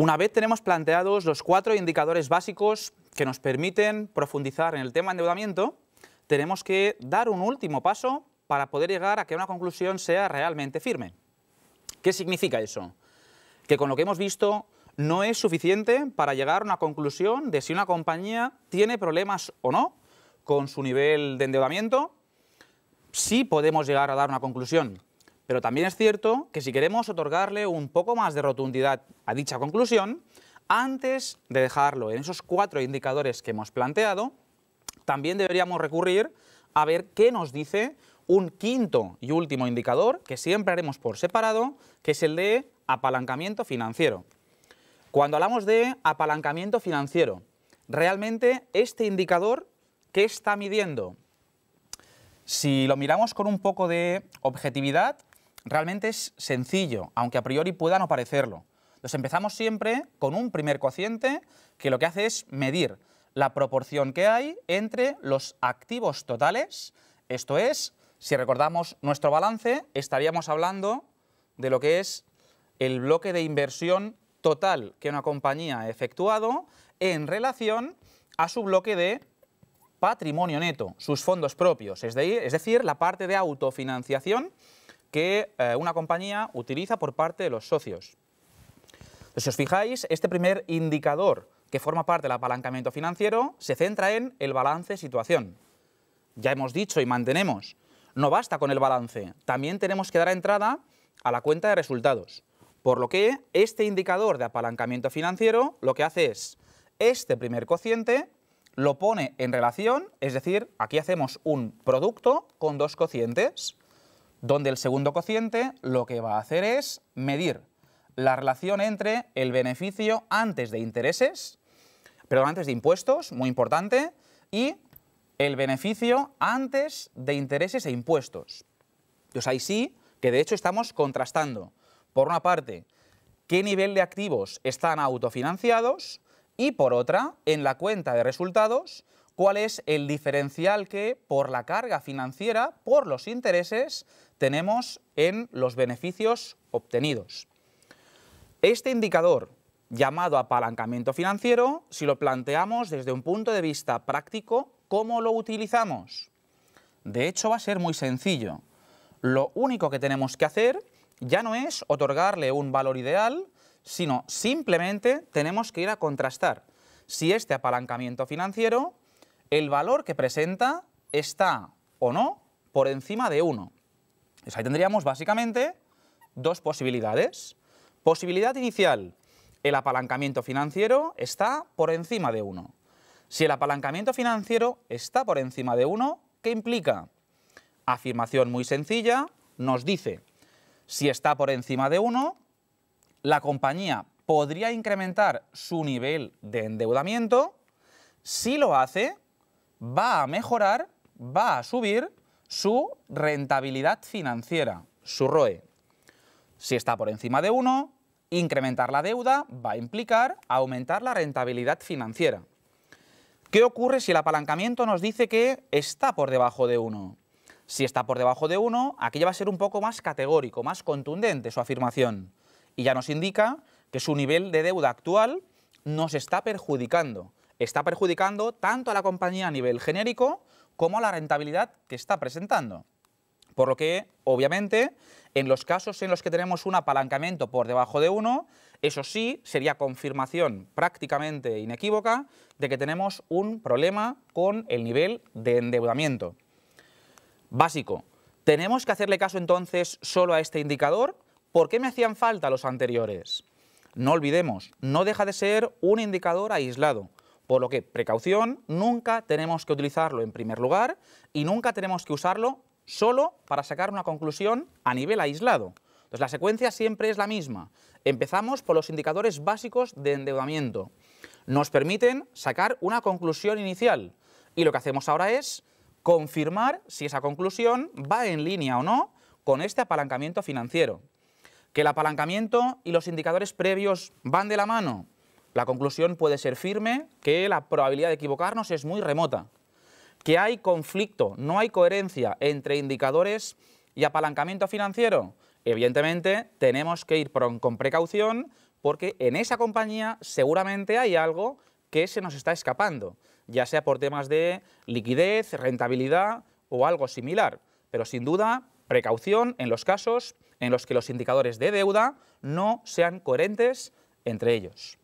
Una vez tenemos planteados los cuatro indicadores básicos que nos permiten profundizar en el tema endeudamiento, tenemos que dar un último paso para poder llegar a que una conclusión sea realmente firme. ¿Qué significa eso? Que con lo que hemos visto no es suficiente para llegar a una conclusión de si una compañía tiene problemas o no con su nivel de endeudamiento. Sí podemos llegar a dar una conclusión, pero también es cierto que si queremos otorgarle un poco más de rotundidad a dicha conclusión, antes de dejarlo en esos cuatro indicadores que hemos planteado, también deberíamos recurrir a ver qué nos dice un quinto y último indicador, que siempre haremos por separado, que es el de apalancamiento financiero. Cuando hablamos de apalancamiento financiero, realmente este indicador, ¿qué está midiendo? Si lo miramos con un poco de objetividad, realmente es sencillo, aunque a priori pueda no parecerlo. empezamos siempre con un primer cociente que lo que hace es medir la proporción que hay entre los activos totales, esto es, si recordamos nuestro balance, estaríamos hablando de lo que es el bloque de inversión total que una compañía ha efectuado en relación a su bloque de patrimonio neto, sus fondos propios, es decir, la parte de autofinanciación que eh, una compañía utiliza por parte de los socios. si os fijáis, este primer indicador que forma parte del apalancamiento financiero se centra en el balance situación. Ya hemos dicho y mantenemos, no basta con el balance, también tenemos que dar entrada a la cuenta de resultados. Por lo que este indicador de apalancamiento financiero lo que hace es, este primer cociente lo pone en relación, es decir, aquí hacemos un producto con dos cocientes, donde el segundo cociente lo que va a hacer es medir la relación entre el beneficio antes de intereses, perdón, antes de impuestos, muy importante, y el beneficio antes de intereses e impuestos. Entonces ahí sí que de hecho estamos contrastando, por una parte, qué nivel de activos están autofinanciados y por otra, en la cuenta de resultados, cuál es el diferencial que, por la carga financiera, por los intereses, tenemos en los beneficios obtenidos. Este indicador, llamado apalancamiento financiero, si lo planteamos desde un punto de vista práctico, ¿cómo lo utilizamos? De hecho, va a ser muy sencillo. Lo único que tenemos que hacer ya no es otorgarle un valor ideal, sino simplemente tenemos que ir a contrastar si este apalancamiento financiero el valor que presenta está o no por encima de 1. Pues ahí tendríamos básicamente dos posibilidades. Posibilidad inicial, el apalancamiento financiero está por encima de 1. Si el apalancamiento financiero está por encima de 1, ¿qué implica? Afirmación muy sencilla, nos dice, si está por encima de 1, la compañía podría incrementar su nivel de endeudamiento. Si lo hace, va a mejorar, va a subir su rentabilidad financiera, su ROE. Si está por encima de 1, incrementar la deuda va a implicar aumentar la rentabilidad financiera. ¿Qué ocurre si el apalancamiento nos dice que está por debajo de 1? Si está por debajo de 1, aquí ya va a ser un poco más categórico, más contundente su afirmación. Y ya nos indica que su nivel de deuda actual nos está perjudicando, está perjudicando tanto a la compañía a nivel genérico como a la rentabilidad que está presentando. Por lo que, obviamente, en los casos en los que tenemos un apalancamiento por debajo de uno eso sí sería confirmación prácticamente inequívoca de que tenemos un problema con el nivel de endeudamiento. Básico, ¿tenemos que hacerle caso entonces solo a este indicador? ¿Por qué me hacían falta los anteriores? No olvidemos, no deja de ser un indicador aislado. Por lo que, precaución, nunca tenemos que utilizarlo en primer lugar y nunca tenemos que usarlo solo para sacar una conclusión a nivel aislado. Entonces, la secuencia siempre es la misma. Empezamos por los indicadores básicos de endeudamiento. Nos permiten sacar una conclusión inicial y lo que hacemos ahora es confirmar si esa conclusión va en línea o no con este apalancamiento financiero. ¿Que el apalancamiento y los indicadores previos van de la mano? La conclusión puede ser firme que la probabilidad de equivocarnos es muy remota, que hay conflicto, no hay coherencia entre indicadores y apalancamiento financiero. Evidentemente, tenemos que ir con precaución porque en esa compañía seguramente hay algo que se nos está escapando, ya sea por temas de liquidez, rentabilidad o algo similar. Pero sin duda, precaución en los casos en los que los indicadores de deuda no sean coherentes entre ellos.